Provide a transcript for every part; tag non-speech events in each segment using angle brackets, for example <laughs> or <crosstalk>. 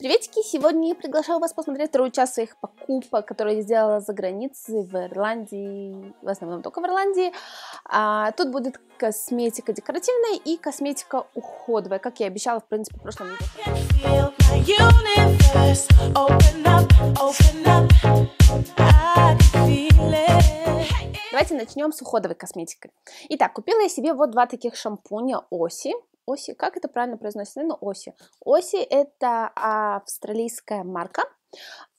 Приветики! Сегодня я приглашаю вас посмотреть вторую часть своих покупок, которые я сделала за границей, в Ирландии, в основном только в Ирландии. А, тут будет косметика декоративная и косметика уходовая, как я обещала, в принципе, в прошлом видео. Давайте начнем с уходовой косметики. Итак, купила я себе вот два таких шампуня Оси. Оси. Как это правильно произносится? Наверное, Оси. Оси – это а, австралийская марка,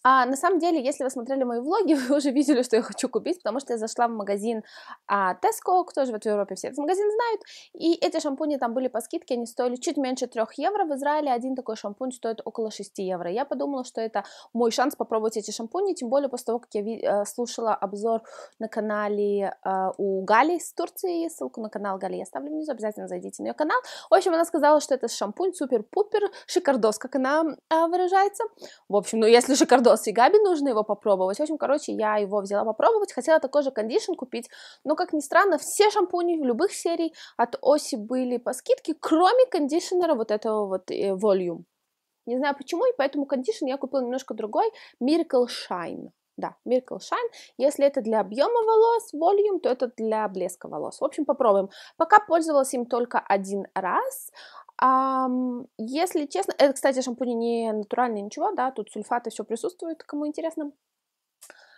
а, на самом деле, если вы смотрели мои влоги, <laughs> вы уже видели, что я хочу купить, потому что я зашла в магазин а, Tesco, кто живет в Европе, все этот магазин знают, и эти шампуни там были по скидке, они стоили чуть меньше 3 евро, в Израиле один такой шампунь стоит около 6 евро. Я подумала, что это мой шанс попробовать эти шампуни, тем более после того, как я э, слушала обзор на канале а, у Гали из Турции, ссылку на канал Гали я оставлю внизу, обязательно зайдите на ее канал. В общем, она сказала, что это шампунь супер-пупер, шикардос, как она а, выражается. В общем, ну если шикардос и Габи нужно его попробовать. В общем, короче, я его взяла попробовать, хотела такой же кондишн купить, но, как ни странно, все шампуни любых серий от Оси были по скидке, кроме кондишнера вот этого вот э, Volume. Не знаю почему, и поэтому кондишн я купила немножко другой, Miracle Shine. Да, Miracle Shine. Если это для объема волос, Volume, то это для блеска волос. В общем, попробуем. Пока пользовалась им только один раз. А, если честно, это, кстати, шампуни не натуральные, ничего, да, тут сульфаты все присутствуют, кому интересно.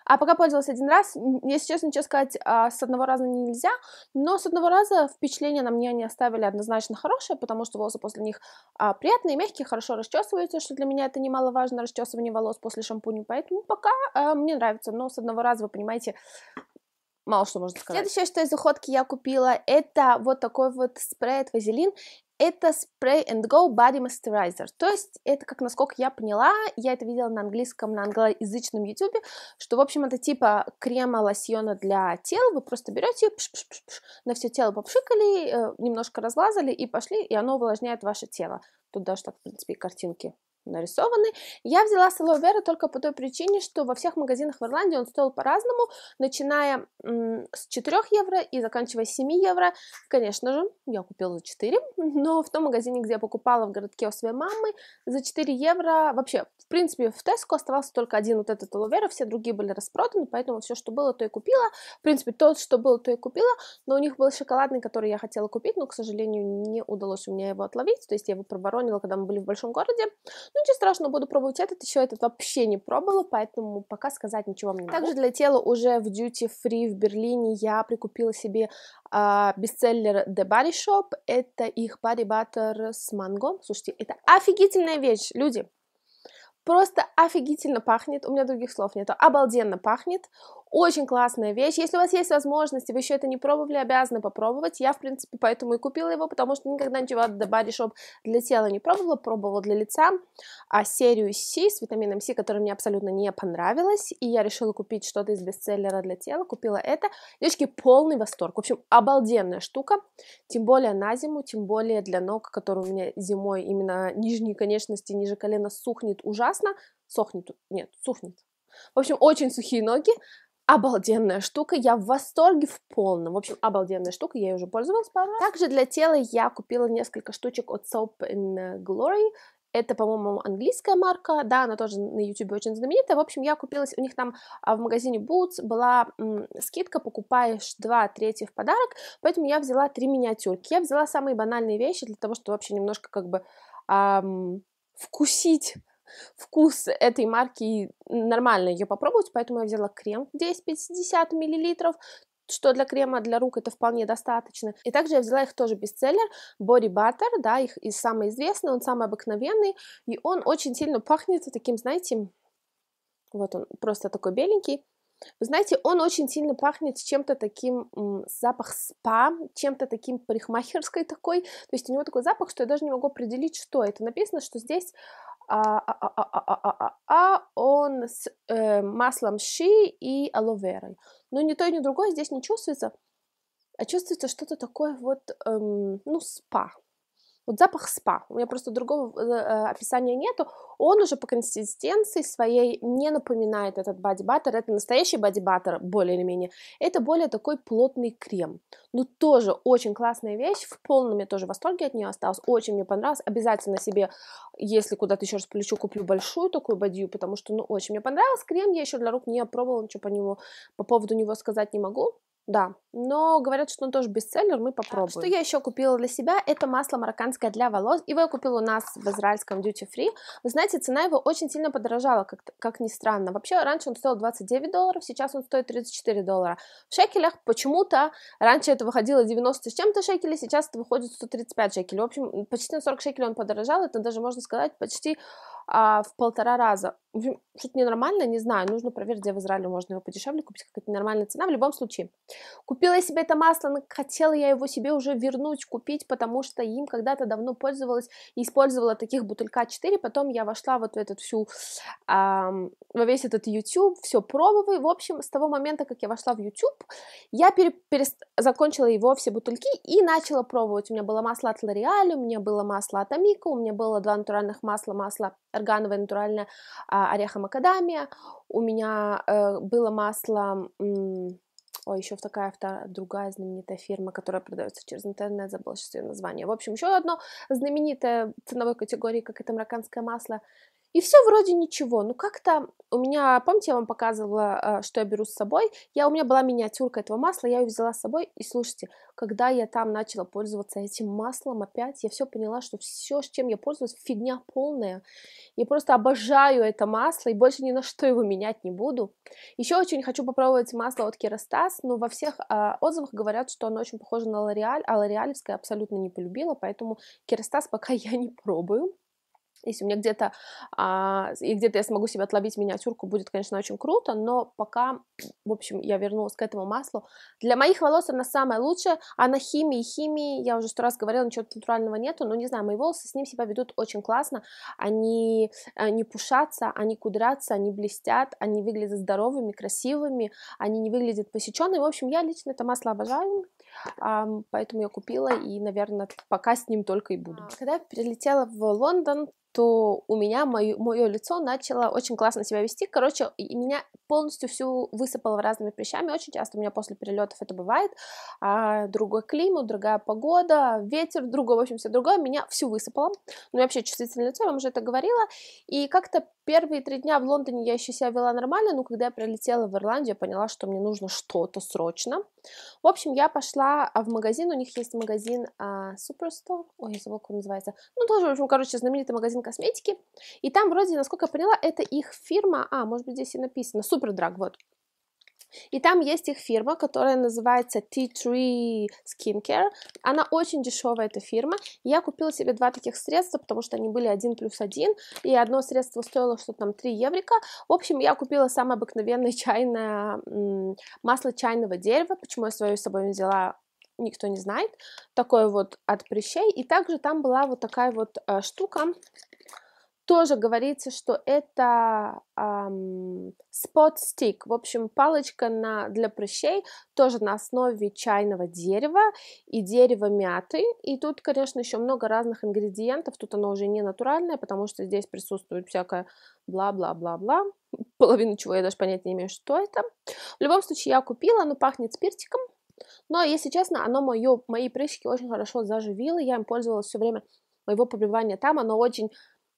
А пока пользовалась один раз, если честно, ничего сказать, а, с одного раза нельзя, но с одного раза впечатления на меня они оставили однозначно хорошие, потому что волосы после них а, приятные, мягкие, хорошо расчесываются, что для меня это немаловажно, расчесывание волос после шампуня, поэтому пока а, мне нравится, но с одного раза, вы понимаете, мало что можно сказать. Следующее, что из уходки я купила, это вот такой вот спрей от Вазелин это Spray and Go Body Moisturizer. То есть это, как насколько я поняла, я это видела на английском, на англоязычном YouTube, что, в общем, это типа крема, лосьона для тел. Вы просто берете пш на все тело попшикали, э, немножко разлазали и пошли, и оно увлажняет ваше тело. Тут даже так, в принципе, картинки нарисованы. Я взяла с алоэ вера только по той причине, что во всех магазинах в Ирландии он стоил по-разному, начиная с 4 евро и заканчивая 7 евро. Конечно же, я купила за 4, <laughs> но в том магазине, где я покупала в городке у своей мамы, за 4 евро, вообще принципе, в Теско оставался только один вот этот алувера, все другие были распроданы, поэтому все, что было, то и купила. В принципе, то, что было, то и купила, но у них был шоколадный, который я хотела купить, но, к сожалению, не удалось у меня его отловить, то есть я его проворонила, когда мы были в большом городе. Ну, ничего страшного, буду пробовать этот, еще этот вообще не пробовала, поэтому пока сказать ничего мне не могу. Также для тела уже в Duty Free в Берлине я прикупила себе э, бестселлер The Body Shop, это их Body Butter с манго. Слушайте, это офигительная вещь, люди, Просто офигительно пахнет, у меня других слов нету, Обалденно пахнет. Очень классная вещь. Если у вас есть возможность, и вы еще это не пробовали, обязаны попробовать. Я, в принципе, поэтому и купила его, потому что никогда ничего от The Body Shop для тела не пробовала, пробовала для лица. А серию C с витамином С, которая мне абсолютно не понравилась, и я решила купить что-то из бестселлера для тела, купила это. Девочки, полный восторг. В общем, обалденная штука, тем более на зиму, тем более для ног, которые у меня зимой именно нижние конечности, ниже колена сухнет ужасно. Сохнет, нет, сухнет, в общем, очень сухие ноги. Обалденная штука, я в восторге в полном. В общем, обалденная штука, я ее уже пользовалась пару раз. Также для тела я купила несколько штучек от Soap and Glory. Это, по-моему, английская марка, да, она тоже на YouTube очень знаменитая. В общем, я купилась. у них там а, в магазине Boots была м, скидка, покупаешь два третьих в подарок, поэтому я взяла три миниатюрки. Я взяла самые банальные вещи для того, чтобы вообще немножко как бы эм, вкусить вкус этой марки нормально ее попробовать, поэтому я взяла крем 10-50 мл, что для крема для рук это вполне достаточно. И также я взяла их тоже бестселлер Body Butter, да, их и самый известный, он самый обыкновенный, и он очень сильно пахнет таким, знаете, вот он просто такой беленький, вы знаете, он очень сильно пахнет чем-то таким, запах спа, чем-то таким парикмахерской такой. То есть у него такой запах, что я даже не могу определить, что это. Написано, что здесь а, а, а, он с э, маслом ши и аловерой. Но ни то, ни другое здесь не чувствуется, а чувствуется что-то такое вот, эм, ну, спа. Вот запах спа, у меня просто другого э, э, описания нету, он уже по консистенции своей не напоминает этот бодибаттер, это настоящий бодибаттер, более или менее, это более такой плотный крем, но ну, тоже очень классная вещь, в полном я тоже в восторге от нее осталась, очень мне понравилось. обязательно себе, если куда-то еще раз полечу, куплю большую такую бадью, потому что, ну, очень мне понравился крем я еще для рук не пробовала, ничего по нему, по поводу него сказать не могу, да, но говорят, что он тоже бестселлер, мы попробуем. Что я еще купила для себя? Это масло марокканское для волос. Его я купила у нас в израильском Duty Free. Вы знаете, цена его очень сильно подорожала, как, как ни странно. Вообще, раньше он стоил 29 долларов, сейчас он стоит 34 доллара. В шекелях почему-то раньше это выходило 90 с чем-то шекелей, сейчас это выходит 135 шекелей. В общем, почти на 40 шекелей он подорожал. Это даже, можно сказать, почти а, в полтора раза. Что-то ненормально, не знаю, нужно проверить, где в Израиле можно его подешевле купить, какая-то нормальная цена, в любом случае. Купила я себе это масло, но хотела я его себе уже вернуть, купить, потому что им когда-то давно пользовалась и использовала таких бутылька 4, потом я вошла вот в этот всю, а, во весь этот YouTube, все пробовала, в общем, с того момента, как я вошла в YouTube, я пере, перест... закончила его все бутыльки и начала пробовать. У меня было масло от L'Oreal, у меня было масло от Амика, у меня было два натуральных масла, масло органовое натуральное а, ореха макадамия, у меня э, было масло, ой, еще такая вторая, другая знаменитая фирма, которая продается через интернет, забыла сейчас ее название. В общем, еще одно знаменитое ценовой категории, как это марокканское масло, и все вроде ничего, ну как-то у меня, помните, я вам показывала, а, что я беру с собой? Я, у меня была миниатюрка этого масла, я ее взяла с собой, и слушайте, когда я там начала пользоваться этим маслом опять, я все поняла, что все, с чем я пользуюсь, фигня полная. Я просто обожаю это масло, и больше ни на что его менять не буду. Еще очень хочу попробовать масло от Kerastase, но во всех э, отзывах говорят, что оно очень похоже на Лореаль, а Лореалевское абсолютно не полюбила, поэтому Kerastase пока <laughs> я не пробую. Если у меня где-то а, и где-то я смогу себе отловить миниатюрку, будет, конечно, очень круто, но пока, в общем, я вернулась к этому маслу. Для моих волос она самая лучшая, а на химии, химии, я уже сто раз говорила, ничего натурального нету, но не знаю, мои волосы с ним себя ведут очень классно, они э, не пушатся, они кудрятся, они блестят, они выглядят здоровыми, красивыми, они не выглядят посеченными, в общем, я лично это масло обожаю, поэтому я купила и, наверное, пока с ним только и буду. А, когда я прилетела в Лондон, то у меня мое, мое лицо начало очень классно себя вести. Короче, и меня полностью всю высыпало разными прыщами. Очень часто у меня после перелетов это бывает. А, другой климат, другая погода, ветер, другой, в общем, все другое. Меня всю высыпало. Ну, я вообще чувствительное лицо, я вам уже это говорила. И как-то Первые три дня в Лондоне я еще себя вела нормально, но когда я прилетела в Ирландию, я поняла, что мне нужно что-то срочно. В общем, я пошла а, в магазин, у них есть магазин а, Superstore, ой, я забыла, как он называется. Ну, тоже, в общем, короче, знаменитый магазин косметики. И там вроде, насколько я поняла, это их фирма, а, может быть, здесь и написано, Superdrug, вот. И там есть их фирма, которая называется Tea Tree Skincare. Она очень дешевая, эта фирма. Я купила себе два таких средства, потому что они были один плюс один, и одно средство стоило что-то там 3 еврика. В общем, я купила самое обыкновенное чайное масло чайного дерева. Почему я свое с собой взяла, никто не знает. Такое вот от прыщей. И также там была вот такая вот э, штука тоже говорится, что это эм, spot stick, в общем, палочка на, для прыщей, тоже на основе чайного дерева и дерева мяты. И тут, конечно, еще много разных ингредиентов, тут оно уже не натуральное, потому что здесь присутствует всякое бла-бла-бла-бла, <laughs> половину чего я даже понять не имею, что это. В любом случае, я купила, оно пахнет спиртиком, но, если честно, оно мое, мои прыщики очень хорошо заживило, я им пользовалась все время моего побывания там, оно очень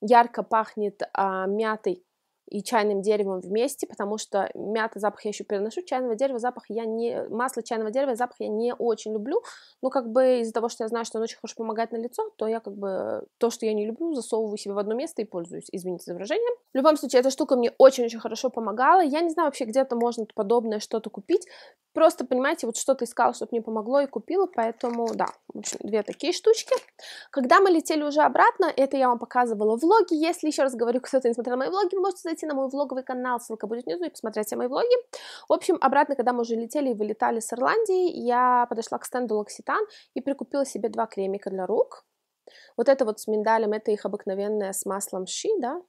ярко пахнет а, мятой и чайным деревом вместе, потому что мята запах я еще переношу, чайного дерева запах я не... Масло чайного дерева запах я не очень люблю, но как бы из-за того, что я знаю, что оно очень хорошо помогает на лицо, то я как бы то, что я не люблю, засовываю себе в одно место и пользуюсь, извините за выражение. В любом случае, эта штука мне очень-очень хорошо помогала, я не знаю вообще, где-то можно подобное что-то купить, просто, понимаете, вот что-то искала, чтобы мне помогло и купила, поэтому, да, в общем, две такие штучки. Когда мы летели уже обратно, это я вам показывала влоги, если, еще раз говорю, кто-то не смотрел мои влоги, вы можете зайти на мой влоговый канал, ссылка будет внизу, и посмотреть все мои влоги. В общем, обратно, когда мы уже летели и вылетали с Ирландии, я подошла к стенду Локситан и прикупила себе два кремика для рук. Вот это вот с миндалем, это их обыкновенная с маслом ши да?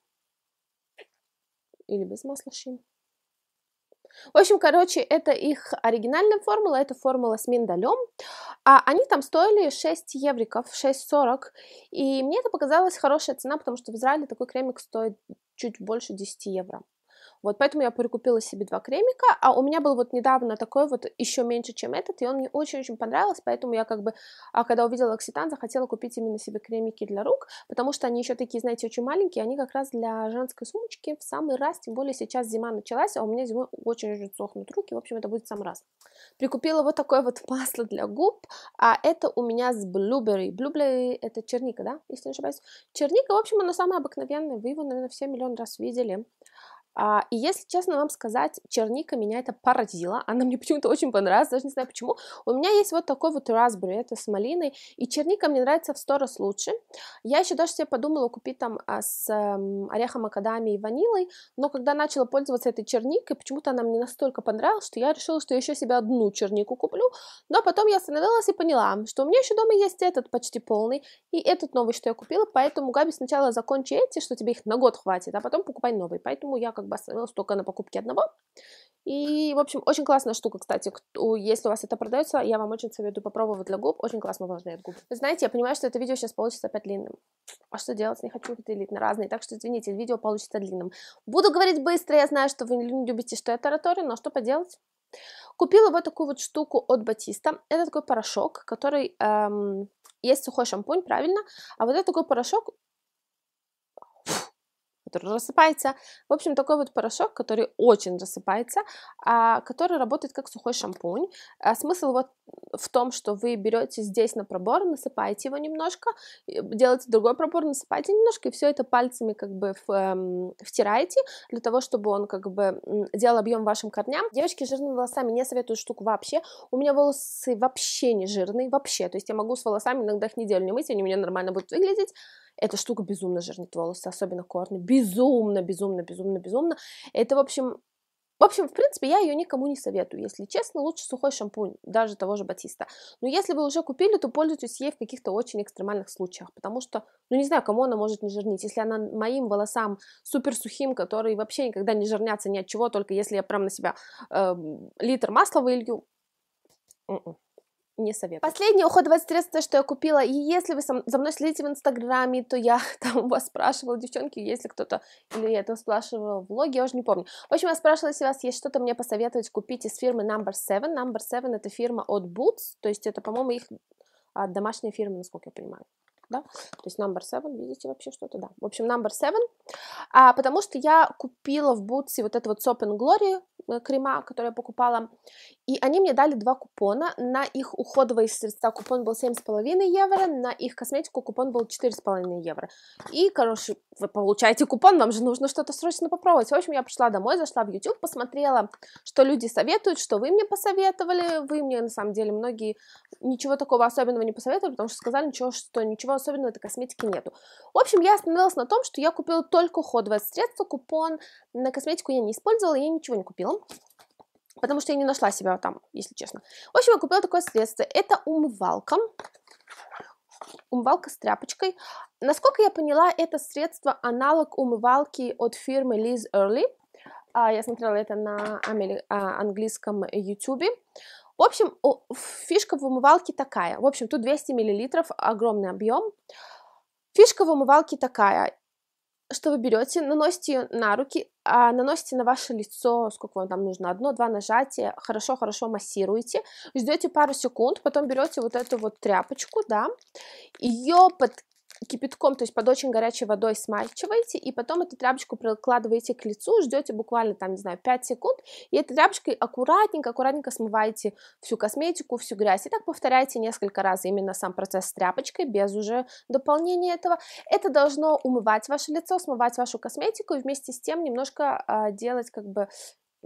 Или без масла ши в общем, короче, это их оригинальная формула, это формула с миндалем. А они там стоили 6 евриков, 6,40. И мне это показалась хорошая цена, потому что в Израиле такой кремик стоит чуть больше 10 евро. Вот поэтому я прикупила себе два кремика, а у меня был вот недавно такой вот еще меньше, чем этот, и он мне очень-очень понравился, поэтому я как бы, а когда увидела Окситан, захотела купить именно себе кремики для рук, потому что они еще такие, знаете, очень маленькие, они как раз для женской сумочки в самый раз, тем более сейчас зима началась, а у меня зимой очень-очень сохнут руки, в общем, это будет в самый раз. Прикупила вот такое вот <laughs> масло для губ, а это у меня с blueberry. Blueberry это черника, да, если не ошибаюсь. Черника, в общем, она самая обыкновенная, вы его, наверное, все миллион раз видели. А, и если честно вам сказать, черника меня это поразила. Она мне почему-то очень понравилась, даже не знаю почему. У меня есть вот такой вот raspberry, это с малиной. И черника мне нравится в сто раз лучше. Я еще даже себе подумала купить там а, с эм, орехом макадами и ванилой. Но когда начала пользоваться этой черникой, почему-то она мне настолько понравилась, что я решила, что я еще себе одну чернику куплю. Но потом я остановилась и поняла, что у меня еще дома есть этот почти полный и этот новый, что я купила. Поэтому, Габи, сначала закончи эти, что тебе их на год хватит, а потом покупай новый. Поэтому я как как бы остановилась только на покупке одного. И, в общем, очень классная штука, кстати. Если у вас это продается, я вам очень советую попробовать для губ. Очень классно увлажняет губы. Вы знаете, я понимаю, что это видео сейчас получится опять длинным. А что делать? Не хочу делить на разные. Так что, извините, видео получится длинным. Буду говорить быстро. Я знаю, что вы не любите, что я тараторю, но что поделать? Купила вот такую вот штуку от Батиста. Это такой порошок, который... Эм, есть сухой шампунь, правильно? А вот это такой порошок, который рассыпается. В общем, такой вот порошок, который очень рассыпается, а который работает как сухой шампунь. А смысл вот в том, что вы берете здесь на пробор, насыпаете его немножко, делаете другой пробор, насыпаете немножко, и все это пальцами как бы эм, втираете, для того, чтобы он как бы делал объем вашим корням. Девочки с жирными волосами не советую штуку вообще. У меня волосы вообще не жирные, вообще. То есть я могу с волосами иногда их неделю не мыть, они у меня нормально будут выглядеть. Эта штука безумно жирнит волосы, особенно корни. Безумно, безумно, безумно, безумно. Это, в общем, в общем, в принципе, я ее никому не советую, если честно, лучше сухой шампунь, даже того же Батиста. Но если вы уже купили, то пользуйтесь ей в каких-то очень экстремальных случаях, потому что, ну не знаю, кому она может не жирнить. Если она моим волосам супер сухим, которые вообще никогда не жирнятся ни от чего, только если я прям на себя э, литр масла вылью. Mm-mm. М-м не советую. Последнее уходовое средство, что я купила, и если вы за мной следите в Инстаграме, то я <laughs> там у вас спрашивала, девчонки, если кто-то, или я это спрашивала в влоге, я уже не помню. В общем, я спрашивала, если у вас есть что-то мне посоветовать купить из фирмы Number 7. Number 7 это фирма от Boots, то есть это, по-моему, их а, домашняя фирма, насколько я понимаю да, то есть number seven, видите вообще что-то, да, в общем, number seven, а, потому что я купила в Бутсе вот это вот Soap and Glory э, крема, который я покупала, и они мне дали два купона, на их уходовые средства купон был 7,5 евро, на их косметику купон был 4,5 евро, и, короче, вы получаете купон, вам же нужно что-то срочно попробовать, в общем, я пришла домой, зашла в YouTube, посмотрела, что люди советуют, что вы мне посоветовали, вы мне, на самом деле, многие ничего такого особенного не посоветовали, потому что сказали, ничего, что ничего особенно этой косметики нету. В общем, я остановилась на том, что я купила только уходовое средство, купон на косметику я не использовала, я ничего не купила. Потому что я не нашла себя там, если честно. В общем, я купила такое средство. Это умывалка. Умывалка с тряпочкой. Насколько я поняла, это средство аналог умывалки от фирмы Liz Early. А, я смотрела это на а, английском YouTube. В общем, фишка в умывалке такая. В общем, тут 200 мл, огромный объем. Фишка в умывалке такая, что вы берете, наносите ее на руки, а наносите на ваше лицо, сколько вам там нужно, одно-два нажатия, хорошо-хорошо массируете, ждете пару секунд, потом берете вот эту вот тряпочку, да, ее под кипятком, то есть под очень горячей водой смальчиваете, и потом эту тряпочку прикладываете к лицу, ждете буквально там, не знаю, 5 секунд, и этой тряпочкой аккуратненько-аккуратненько смываете всю косметику, всю грязь, и так повторяете несколько раз именно сам процесс с тряпочкой, без уже дополнения этого. Это должно умывать ваше лицо, смывать вашу косметику, и вместе с тем немножко э, делать как бы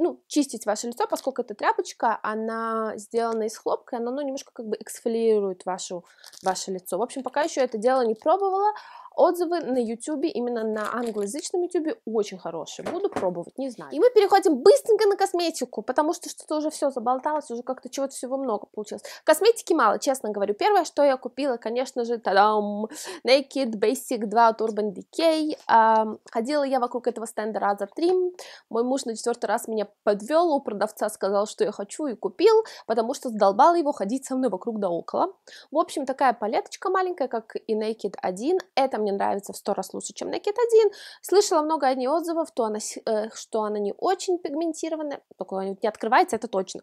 ну, чистить ваше лицо, поскольку эта тряпочка, она сделана из хлопка, и она ну, немножко как бы эксфолирует вашу, ваше лицо. В общем, пока еще это дело не пробовала, Отзывы на YouTube, именно на англоязычном YouTube, очень хорошие. Буду пробовать, не знаю. И мы переходим быстренько на косметику, потому что что-то уже все заболталось, уже как-то чего-то всего много получилось. Косметики мало, честно говорю. Первое, что я купила, конечно же, тадам, Naked Basic 2 от Urban Decay. Ходила я вокруг этого стенда раза три. Мой муж на четвертый раз меня подвел, у продавца сказал, что я хочу, и купил, потому что задолбала его ходить со мной вокруг да около. В общем, такая палеточка маленькая, как и Naked 1. Это мне нравится в сто раз лучше, чем Naked 1. Слышала много о ней отзывов, то она, э, что она не очень пигментированная, только не открывается, это точно,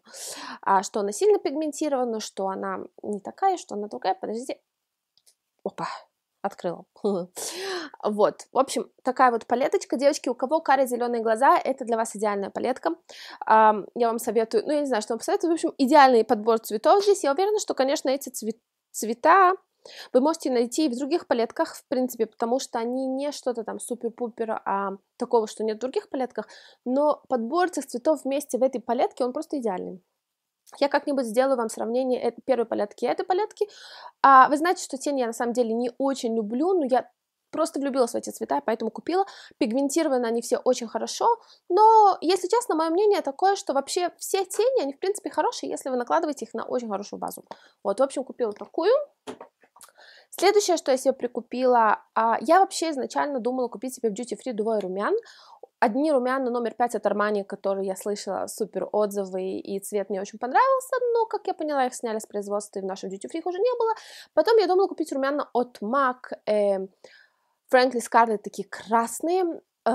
а, что она сильно пигментирована, что она не такая, что она другая. Подождите. Опа, открыла. <laughs> вот, в общем, такая вот палеточка. Девочки, у кого каро-зеленые глаза, это для вас идеальная палетка. Я вам советую, ну, я не знаю, что вам советую, в общем, идеальный подбор цветов здесь. Я уверена, что, конечно, эти цвета цвета вы можете найти и в других палетках, в принципе, потому что они не что-то там супер-пупер, а такого, что нет в других палетках, но подбор этих цветов вместе в этой палетке, он просто идеальный. Я как-нибудь сделаю вам сравнение первой палетки и этой палетки. А вы знаете, что тени я на самом деле не очень люблю, но я просто влюбилась в эти цвета, поэтому купила. Пигментированы они все очень хорошо, но, если честно, мое мнение такое, что вообще все тени, они, в принципе, хорошие, если вы накладываете их на очень хорошую базу. Вот, в общем, купила такую. Следующее, что я себе прикупила, а, я вообще изначально думала купить себе в Duty Free двое румян. Одни румяна номер 5 от Армани, которые я слышала супер отзывы, и цвет мне очень понравился, но, как я поняла, их сняли с производства, и в нашем Duty Free их уже не было. Потом я думала купить румяна от MAC, э, Frankly Scarlett, такие красные, э,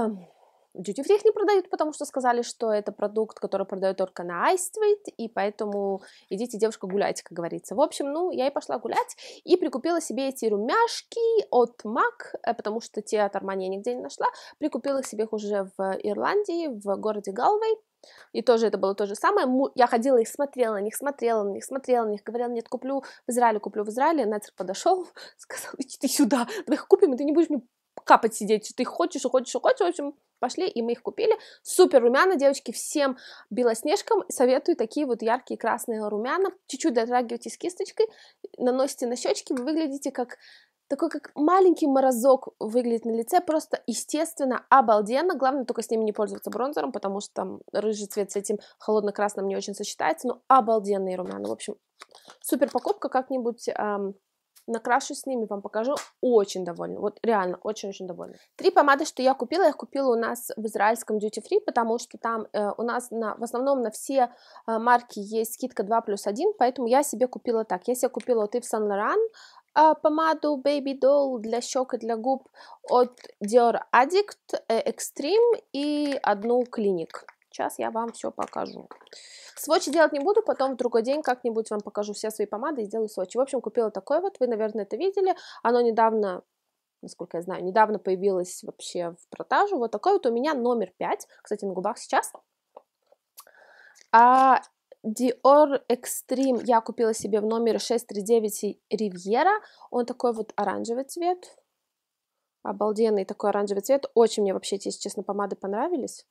Duty Free их не продают, потому что сказали, что это продукт, который продают только на iStreet, и поэтому идите, девушка, гуляйте, как говорится. В общем, ну, я и пошла гулять, и прикупила себе эти румяшки от MAC, э, потому что те от Armani я нигде не нашла, прикупила их себе уже в Ирландии, в городе Галвей, и тоже это было то же самое. Я ходила их смотрела на них, смотрела на них, смотрела на них, говорила, нет, куплю в Израиле, куплю в Израиле. Нацер подошел, <laughs> сказал, иди ты сюда, давай купим, и ты не будешь мне капать сидеть, ты хочешь, хочешь, хочешь, в общем, пошли, и мы их купили. Супер румяна, девочки, всем белоснежкам советую такие вот яркие красные румяна. Чуть-чуть дотрагивайтесь кисточкой, наносите на щечки, вы выглядите как такой как маленький морозок выглядит на лице, просто естественно, обалденно. Главное только с ними не пользоваться бронзером, потому что там рыжий цвет с этим холодно-красным не очень сочетается, но обалденные румяна. В общем, супер покупка, как-нибудь эм, накрашу с ними, вам покажу. Очень довольна, вот реально очень-очень довольна. Три помады, что я купила, я купила у нас в израильском duty free, потому что там э, у нас на, в основном на все э, марки есть скидка 2 плюс 1, поэтому я себе купила так. Я себе купила вот Yves Saint Laurent, э, помаду Baby Doll для щек и для губ от Dior Addict э, Extreme и одну Clinique. Сейчас я вам все покажу. Свочи делать не буду, потом в другой день как-нибудь вам покажу все свои помады и сделаю свочи. В общем, купила такой вот, вы, наверное, это видели. Оно недавно насколько я знаю, недавно появилось вообще в продажу. Вот такой вот у меня номер 5, кстати, на губах сейчас. А Dior Extreme я купила себе в номере 639 Ривьера. Он такой вот оранжевый цвет. Обалденный такой оранжевый цвет. Очень мне вообще, если честно, помады понравились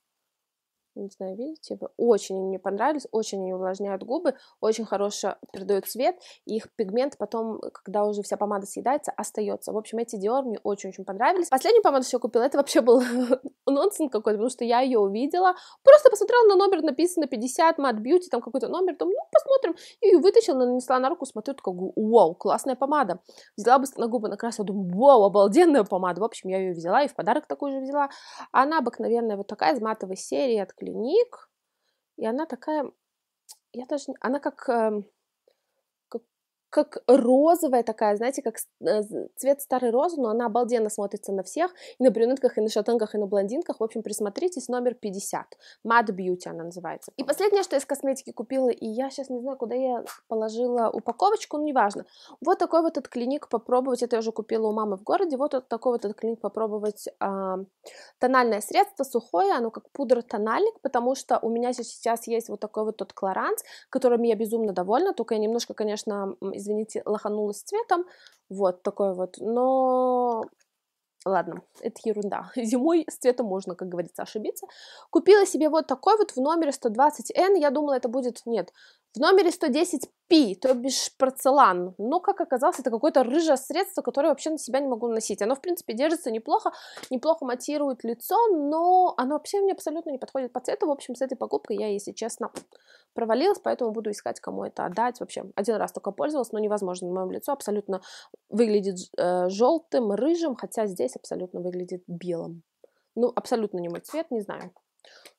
не знаю, видите вы, очень мне понравились, очень они увлажняют губы, очень хорошо передают цвет, и их пигмент потом, когда уже вся помада съедается, остается. В общем, эти Dior мне очень-очень понравились. Последнюю помаду, что купила, это вообще был <laughs> нонсен какой-то, потому что я ее увидела, просто посмотрела на номер, написано 50, Matte Beauty, там какой-то номер, там, ну, посмотрим, и вытащила, нанесла на руку, смотрю, такая, вау, классная помада. Взяла бы на губы накрасила, думаю, вау, обалденная помада. В общем, я ее взяла и в подарок такую же взяла. Она обыкновенная вот такая, из матовой серии, от клиник, и она такая, я даже, она как эм, как розовая такая, знаете, как э, цвет старой розы, но она обалденно смотрится на всех, и на брюнетках, и на шатенках, и на блондинках. В общем, присмотритесь, номер 50. Mad Beauty она называется. И последнее, что из косметики купила, и я сейчас не знаю, куда я положила упаковочку, но ну, неважно. Вот такой вот этот клиник попробовать, это я уже купила у мамы в городе, вот такой вот этот клиник попробовать э, тональное средство, сухое, оно как пудра-тональник, потому что у меня сейчас есть вот такой вот тот Клоранс, которым я безумно довольна, только я немножко, конечно, извините, лоханулась цветом. Вот такой вот. Но Ладно, это ерунда. <laughs> Зимой с цветом можно, как говорится, ошибиться. Купила себе вот такой вот в номере 120N. Я думала, это будет... Нет, в номере 110 пи, то бишь порцелан. Но, как оказалось, это какое-то рыжее средство, которое вообще на себя не могу наносить. Оно, в принципе, держится неплохо, неплохо матирует лицо, но оно вообще мне абсолютно не подходит по цвету. В общем, с этой покупкой я, если честно, провалилась, поэтому буду искать, кому это отдать. Вообще, один раз только пользовалась, но невозможно. На моем лицо абсолютно выглядит э, желтым, рыжим, хотя здесь абсолютно выглядит белым. Ну, абсолютно не мой цвет, не знаю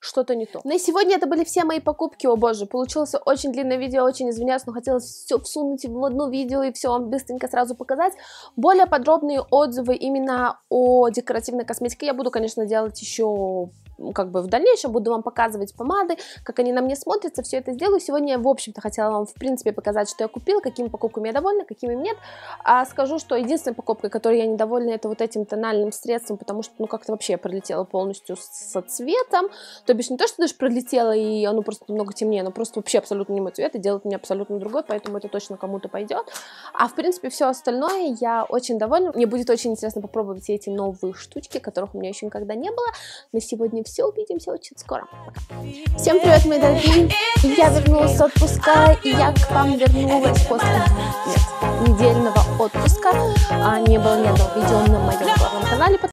что-то не то. На ну сегодня это были все мои покупки, о боже, получилось очень длинное видео, очень извиняюсь, но хотелось все всунуть в одно видео и все вам быстренько сразу показать. Более подробные отзывы именно о декоративной косметике я буду, конечно, делать еще как бы в дальнейшем буду вам показывать помады, как они на мне смотрятся, все это сделаю. Сегодня я, в общем-то, хотела вам, в принципе, показать, что я купила, какими покупками я довольна, какими нет. А скажу, что единственная покупка, которой я недовольна, это вот этим тональным средством, потому что, ну, как-то вообще я пролетела полностью со цветом. То бишь не то, что даже пролетела, и оно просто немного темнее, но просто вообще абсолютно не мой цвет, и делает меня абсолютно другой, поэтому это точно кому-то пойдет. А, в принципе, все остальное я очень довольна. Мне будет очень интересно попробовать все эти новые штучки, которых у меня еще никогда не было. На сегодня все, увидимся очень скоро. Пока. Всем привет, мои дорогие. Я вернулась с отпуска, и я к вам вернулась после нет, недельного отпуска. А, не было ни одного видео на моем главном канале,